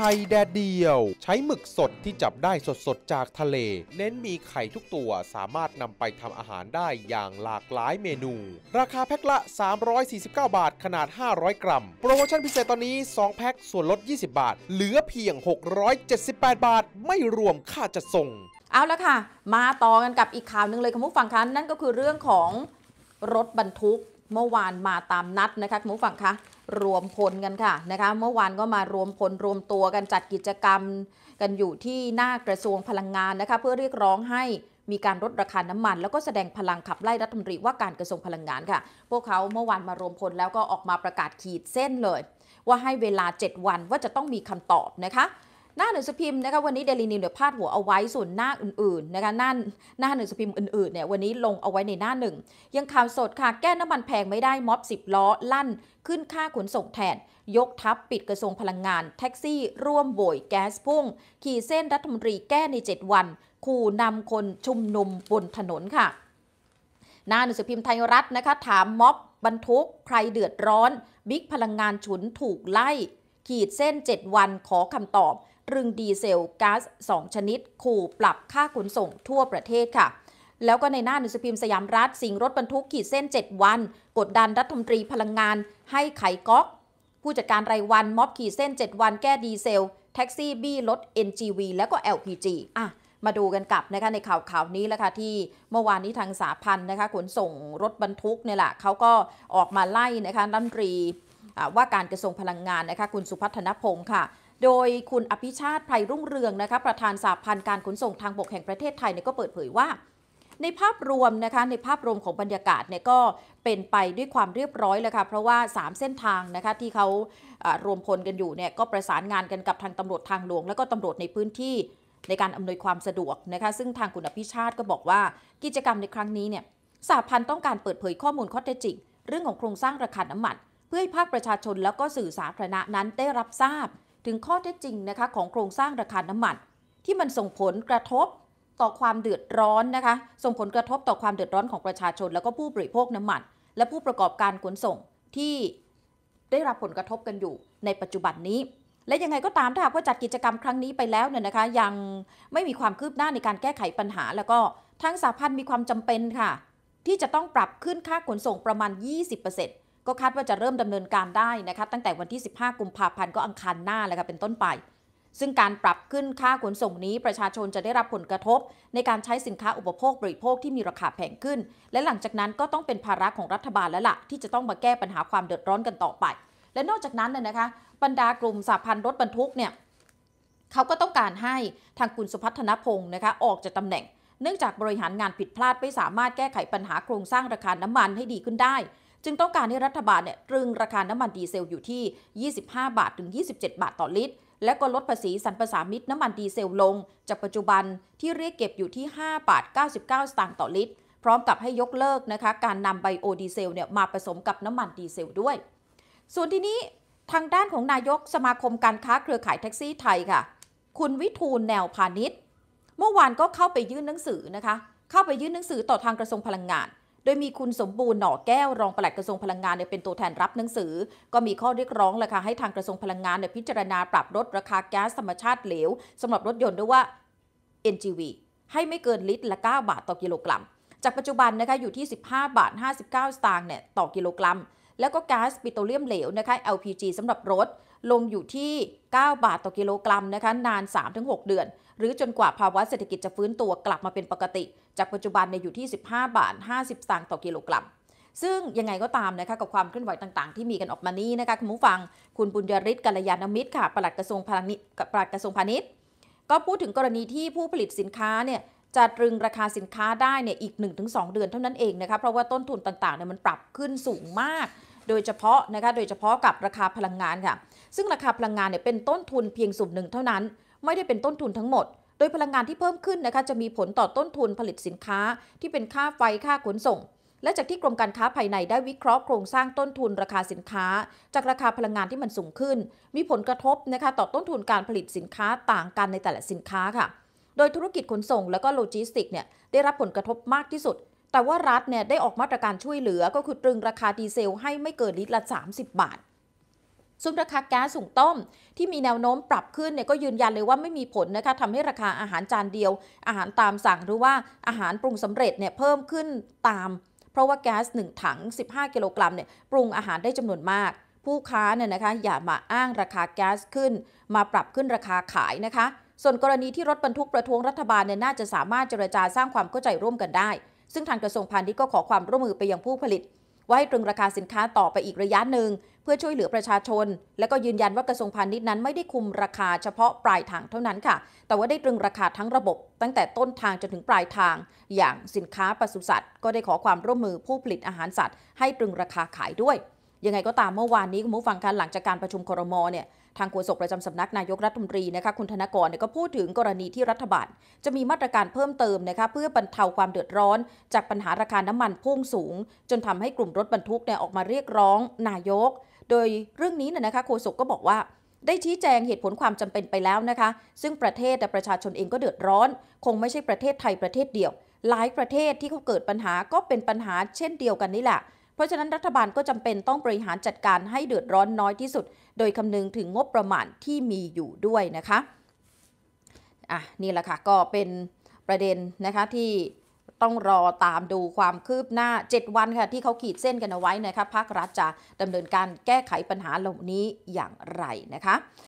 ไข่แดดเดียว ใช้หมึกสดที่จับได้สดๆ จากทะเล เน้นมีไข่ทุกตัวสามารถนำไปทำอาหารได้อย่างหลากหลายเมนู ราคาแพ็คละ 349 บาท ขนาด 500 กรัม โปรโมชั่นพิเศษตอนนี้ 2 แพ็คส่วนลด 20 บาท เหลือเพียง 678 บาท ไม่รวมค่าจัดส่งเอาละค่ะ มาต่อกันกับอีกข่าวหนึ่งเลยคุณผู้ฟังคะนั่นก็คือเรื่องของรถบรรทุกเมื่อวานมาตามนัดนะคะคุณผู้ฟังคะรวมพลกันค่ะนะคะเมื่อวานก็มารวมพลรวมตัวกันจัดกิจกรรม กันอยู่ที่หน้ากระทรวงพลังงานนะคะเพื่อเรียกร้องให้มีการลดราคาน้ำมัน แล้วก็แสดงพลังขับไล่รัฐมนตรีว่าการกระทรวงพลังงานค่ะ พวกเขาเมื่อวานมารวมพลแล้วก็ออกมาประกาศขีดเส้นเลย ว่าให้เวลา 7 วันว่าจะต้องมีคำตอบนะคะหน้าหนึ่งสุพิม นะคะ วันนี้เดลินิวเนี่ยพาดหัวเอาไว้ส่วนหน้าอื่น ๆ นะคะหน้าหน้าหน่งสุพิมอื่นๆเนี่ย วันนี้ลงเอาไว้ในหน้าหนึ่ง ยังข่าวสดค่ะ แก้น้ำมันแพงไม่ได้ม็อบสิบล้อลั่น ขึ้นค่าขนส่งแทน ยกทับปิดกระทรวงพลังงาน แท็กซี่ ร่วมโบยแก๊สพุ่ง ขี่เส้นรัฐมนตรีแก้ใน 7 วันขู่นำคนชุมนุมบนถนนค่ะ หน้าหนังสือพิมพ์ไทยรัฐนะคะ ถามม็อบบรรทุกใครเดือดร้อน บิ๊กพลังงานฉุนถูกไล่ขีดเส้น 7 วันขอคำตอบรึงดีเซลก๊าซ2ชนิด ขู่ปรับค่าขนส่งทั่วประเทศค่ะ แล้วก็ในหน้าหนังสือพิมพ์สยามรัฐสิงรถบรรทุกขีดเส้น 7 วัน กดดันรัฐมนตรีพลังงานให้ไขก๊อกผู้จัดการรายวันม็อบขีดเส้น 7 วัน แก้ดีเซล แท็กซี่ บี้ลด NGV แล้วก็ LPG อ่ะ มาดูกันกลับนะคะในข่าวข่าวนี้แล้ะค่ะที่เมื่อวานนี้ทางสาพันธ์นะคะ ขนส่งรถบรรทุกเนี่ยแหละเขาก็ออกมาไล่นะคะรัฐมนตรีว่าการกระทรวงพลังงานนะคะคุณสุพัฒนพงศ์ค่ะ โดยคุณอภิชาติไพรรุ่งเรืองนะคะประธานสาพันธ์การขนส่งทางบกแห่งประเทศไทยเนี่ยก็เปิดเผยว่า ในภาพรวมนะคะในภาพรวมของบรรยากาศเนี่ยก็เป็นไปด้วยความเรียบร้อยเลยค่ะเพราะว่า 3 เส้นทางนะคะที่เขารวมพลกันอยู่เนี่ยก็ประสานงานกันกับทางตำรวจทางหลวง และก็ตำรวจในพื้นที่ในการอำนวยความสะดวกนะคะซึ่งทางคุณอภิชาติก็บอกว่ากิจกรรมในครั้งนี้เนี่ยสาพันธ์ต้องการเปิดเผยข้อมูลข้อเท็จจริงเรื่องของโครงสร้างราคาน้ำมันพื่อให้ภาคประชาชนแล้วก็สื่อสาธารณะนั้นได้รับทราบ ถึงข้อเท็จจริงนะคะของโครงสร้างราคาน้ำมัน ที่มันส่งผลกระทบต่อความเดือดร้อนนะคะ ส่งผลกระทบต่อความเดือดร้อนของประชาชน แล้วก็ผู้บริโภคน้ำมันและผู้ประกอบการขนส่งที่ได้รับผลกระทบกันอยู่ในปัจจุบันนี้ และยังไงก็ตามถ้าหากว่าจัดกิจกรรมครั้งนี้ไปแล้วเนี่ยนะคะยังไม่มีความคืบหน้าในการแก้ไขปัญหา แล้วก็ทั้งสาพันธ์มีความจำเป็นค่ะ ที่จะต้องปรับขึ้นค่าขนส่งประมาณ 20%ก็คาดว่าจะเริ่มดำเนินการได้นะคะตั้งแต่วันที่ 15 กุมภาพันธ์ก็อังคารหน้าเลยค่ะเป็นต้นไป ซึ่งการปรับขึ้นค่าขนส่งนี้ประชาชนจะได้รับผลกระทบ ในการใช้สินค้าอุปโภคบริโภคที่มีราคาแพงขึ้น และหลังจากนั้นก็ต้องเป็นภาระของรัฐบาลแล้วละ่ะที่จะต้องมาแก้ปัญหาความเดือดร้อนกันต่อไป และนอกจากนั้นเนี่ยนะคะบรรดากลุ่มสหพันธ์รถบรรทุกเนี่ยเขาก็ต้องการให้ทางคุณสุพัฒนพงศ์นะคะออกจากตาแหน่ง เนื่องจากบริหารงานผิดพลาดไม่สามารถแก้ไขปัญหาโครงสร้างราคาน้ำมันให้ดีขึ้นได้จึงต้องการให้รัฐบาลเนี่ยตรึงราคาน้ำมันดีเซลอยู่ที่ 25 บาท ถึง 27 บาทต่อลิตร และก็ลดภาษีสรรพสามิตน้ำมันดีเซลลง จากปัจจุบันที่เรียกเก็บอยู่ที่ 5 บาท 99 สตางค์ต่อลิตร พร้อมกับให้ยกเลิกนะคะการนำไบโอดีเซลเนี่ยมาผสมกับน้ำมันดีเซลด้วย ส่วนที่นี้ทางด้านของนายกสมาคมการค้าเครือข่ายแท็กซี่ไทยค่ะ คุณวิทูล แนวพาณิชย์เมื่อวานก็เข้าไปยื่นหนังสือนะคะ เข้าไปยื่นหนังสือต่อทางกระทรวงพลังงานโดยมีคุณสมบูรณ์หน่อแก้วรองปลัดกระทรวงพลังงานเนี่ยเป็นตัวแทนรับหนังสือ ก็มีข้อเรียกร้องเลยค่ะให้ทางกระทรวงพลังงานเนี่ยพิจารณาปรับลดราคาแก๊สธรรมชาติเหลว สำหรับรถยนต์ด้วยว่า NGV ให้ไม่เกินลิตรละ 9 บาทต่อกิโลกรัม จากปัจจุบันนะคะอยู่ที่ 15บาท59 สตางค์เนี่ยต่อกิโลกรัม แล้วก็ก๊าซปิโตรเลียมเหลวนะคะ LPG สำหรับรถลงอยู่ที่ 9 บาทต่อกิโลกรัมนะคะนาน3-6เดือนหรือจนกว่าภาวะเศรษฐกิจจะฟื้นตัวกลับมาเป็นปกติ จากปัจจุบันในอยู่ที่ 15 บาท 50สตางค์ต่อกิโลกรัม ซึ่งยังไงก็ตามนะคะกับความเคลื่อนไหวต่างๆ ที่มีกันออกมานี้นะคะคุณผู้ฟังคุณบุญยริศกัลยาณมิตรค่ะปลัดกระทรวงพาณิชย์ปลัดกระทรวงพาณิชย์ ก็พูดถึงกรณีที่ผู้ผลิตสินค้าเนี่ยจะตรึงราคาสินค้าได้เนี่ยอีก 1-2 เดือนเท่านั้นเองนะคะเพราะว่าต้นทุนต่างๆเนี่ยมันปรับขึ้นสูงมาก โดยเฉพาะนะคะโดยเฉพาะกับราคาพลังงานค่ะ ซึ่งราคาพลังงานเนี่ยเป็นต้นทุนเพียงส่วนหนึ่งเท่านั้นไม่ได้เป็นต้นทุนทั้งหมด โดยพลังงานที่เพิ่มขึ้นนะคะจะมีผลต่อต้นทุนผลิตสินค้าที่เป็นค่าไฟค่าขนส่ง และจากที่กรมการค้าภายในได้วิเคราะห์โครงสร้างต้นทุนราคาสินค้า จากราคาพลังงานที่มันสูงขึ้น มีผลกระทบนะคะต่อต้นทุนการผลิตสินค้าต่างกันในแต่ละสินค้าค่ะ โดยธุรกิจขนส่งและก็โลจิสติกเนี่ยได้รับผลกระทบมากที่สุด แต่ว่ารัฐเนี่ยได้ออกมาตรการช่วยเหลือก็คือตรึงราคาดีเซลให้ไม่เกินลิตรละ30 บาทซ่วราคาแก๊สสูงต้มที่มีแนวโน้มปรับขึ้นเนี่ยก็ยืนยันเลยว่าไม่มีผลนะคะทำให้ราคาอาหารจานเดียว อาหารตามสั่งหรือว่าอาหารปรุงสำเร็จเนี่ยเพิ่มขึ้นตาม เพราะว่าแก๊ส1ถัง 15กิโลกรัมเนี่ยปรุงอาหารได้จำนวนมาก ผู้ค้าเนี่ยนะคะอย่ามาอ้างราคาแก๊สขึ้น มาปรับขึ้นราคาขายนะคะ ส่วนกรณีที่รถบรรทุกประท้วงรัฐบาลเนี่ยน่าจะสามารถเจรจาสร้างความเข้าใจร่วมกันได้ ซึ่งทางกระทรวงพาณิชย์ก็ขอความร่วมมือไปยังผู้ผลิตว่าให้ตรึงราคาสินค้าต่อไปอีกระยะหนึ่งเพื่อช่วยเหลือประชาชน และก็ยืนยันว่ากระทรวงพาณิชย์นั้นไม่ได้คุมราคาเฉพาะปลายทางเท่านั้นค่ะ แต่ว่าได้ตรึงราคาทั้งระบบตั้งแต่ต้นทางจนถึงปลายทาง อย่างสินค้าปศุสัตว์ ก็ได้ขอความร่วมมือผู้ผลิตอาหารสัตว์ ให้ตรึงราคาขายด้วย ยังไงก็ตามเมื่อวานนี้คุณผู้ฟังคะหลังจากการประชุมครมเนี่ย ทางโฆษกประจำสำนักนายกรัฐมนตรีนะคะคุณธนกรเนี่ยก็พูดถึงกรณีที่รัฐบาล จะมีมาตรการเพิ่มเติมนะคะเพื่อบรรเทาความเดือดร้อน จากปัญหาราคาน้ำมันพุ่งสูง จนทำให้กลุ่มรถบรรทุกเนี่ยออกมาเรียกร้อง นายกโดยเรื่องนี้นะคะโฆษกก็บอกว่า ได้ชี้แจงเหตุผลความจำเป็นไปแล้วนะคะ ซึ่งประเทศและประชาชนเองก็เดือดร้อน คงไม่ใช่ประเทศไทยประเทศเดียว หลายประเทศที่เขาเกิดปัญหาก็เป็นปัญหาเช่นเดียวกันนี่แหละ เพราะฉะนั้นรัฐบาลก็จำเป็นต้องบริหารจัดการให้เดือดร้อนน้อยที่สุด โดยคำนึงถึงงบประมาณที่มีอยู่ด้วยนะคะ อ่ะ นี่แหละค่ะ ก็เป็นประเด็นนะคะที่ต้องรอตามดูความคืบหน้า 7 วันค่ะ ที่เขาขีดเส้นกันเอาไว้นะคะ ภาครัฐจะดำเนินการแก้ไขปัญหาเหล่านี้อย่างไรนะคะ